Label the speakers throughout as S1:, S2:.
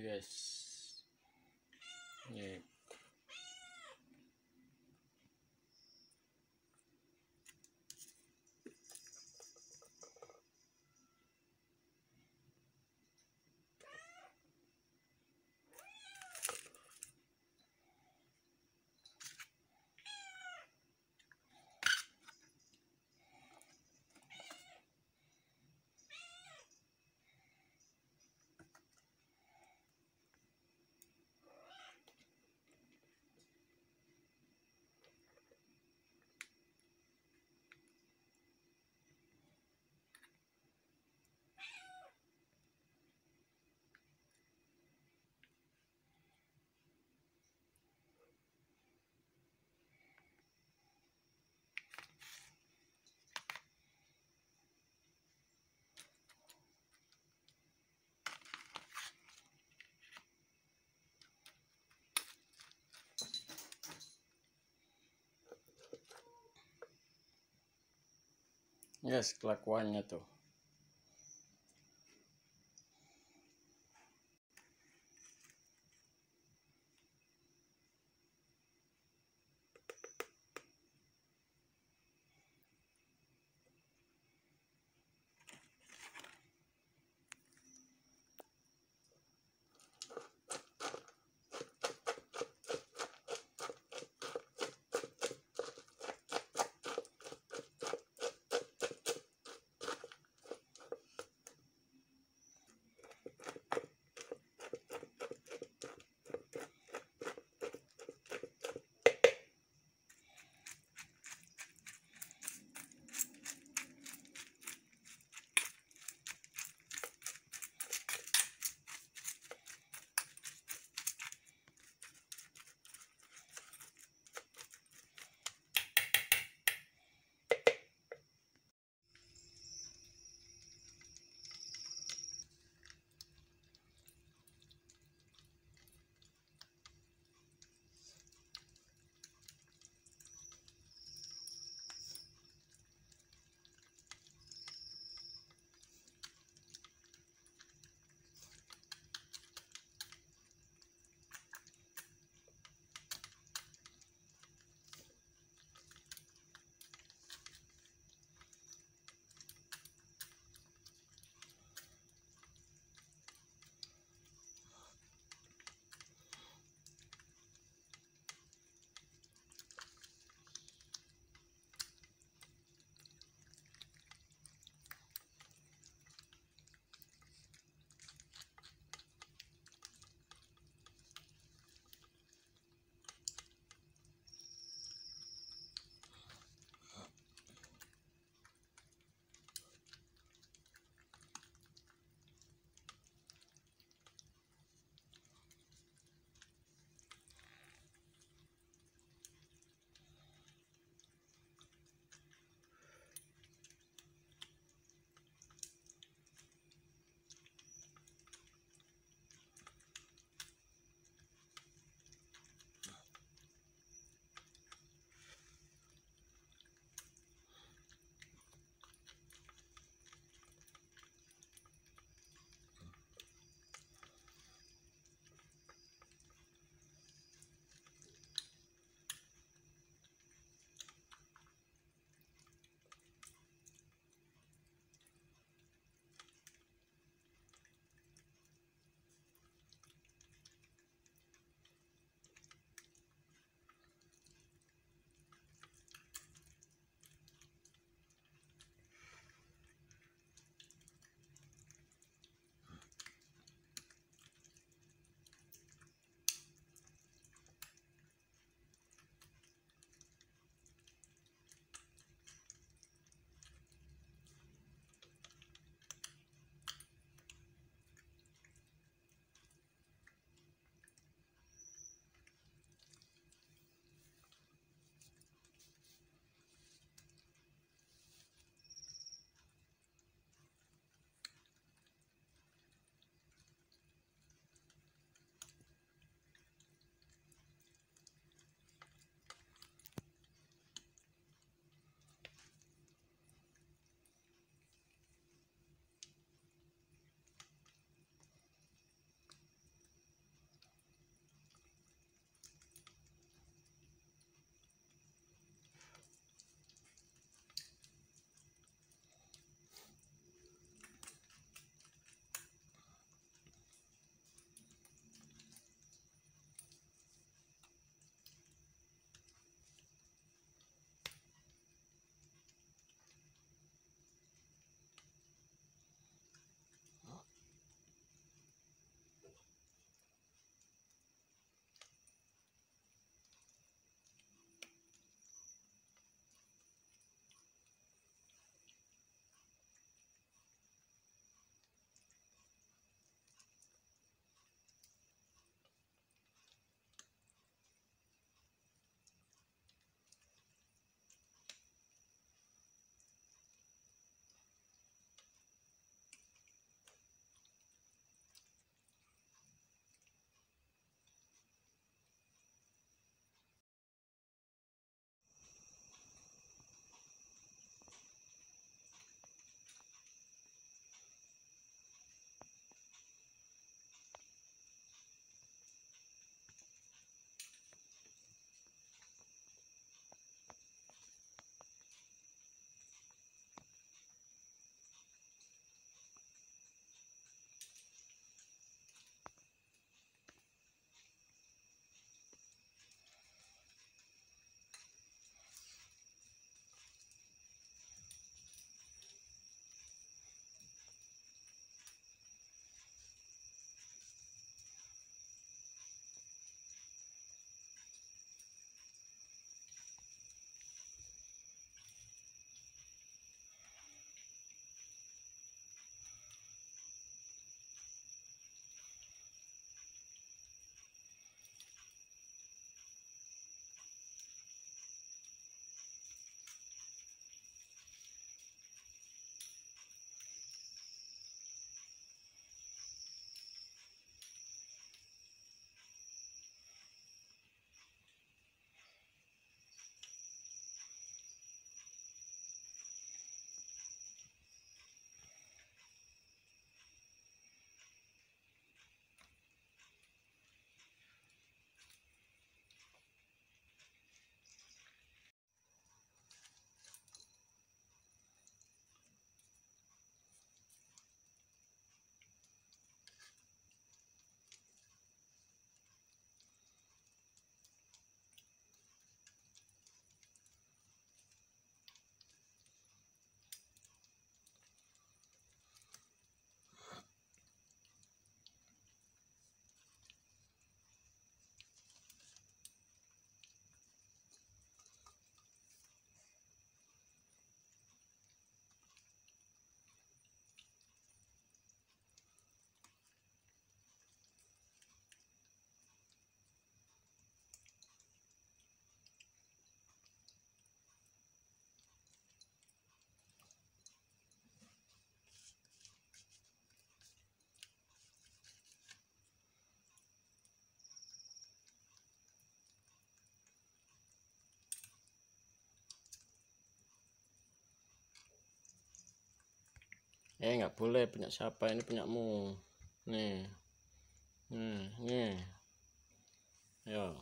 S1: Yes. yeah Yes, clock 1 to. eh nggak boleh punya siapa ini punyamu nih nih nih yo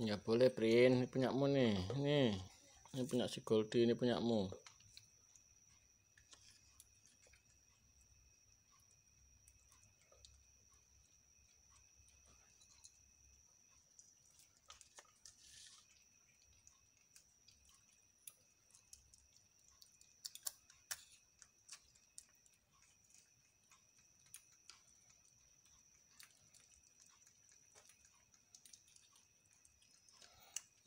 S1: Ya boleh print, ini punyamu nih nih ini punya si Goldie ini punyamu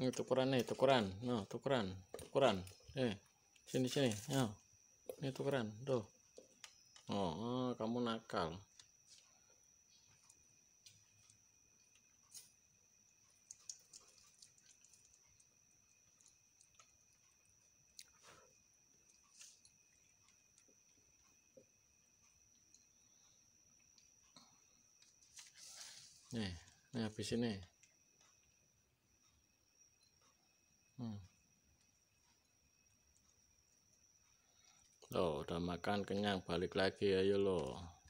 S1: Ini tukuran nih, tukuran no nah, tukuran tukuran Eh, sini sini. no ya. ini tukuran Tuh. Oh, oh kamu nakal. Nih, nih habis ini. Hmm. Loh, udah makan kenyang, balik lagi ayo loh.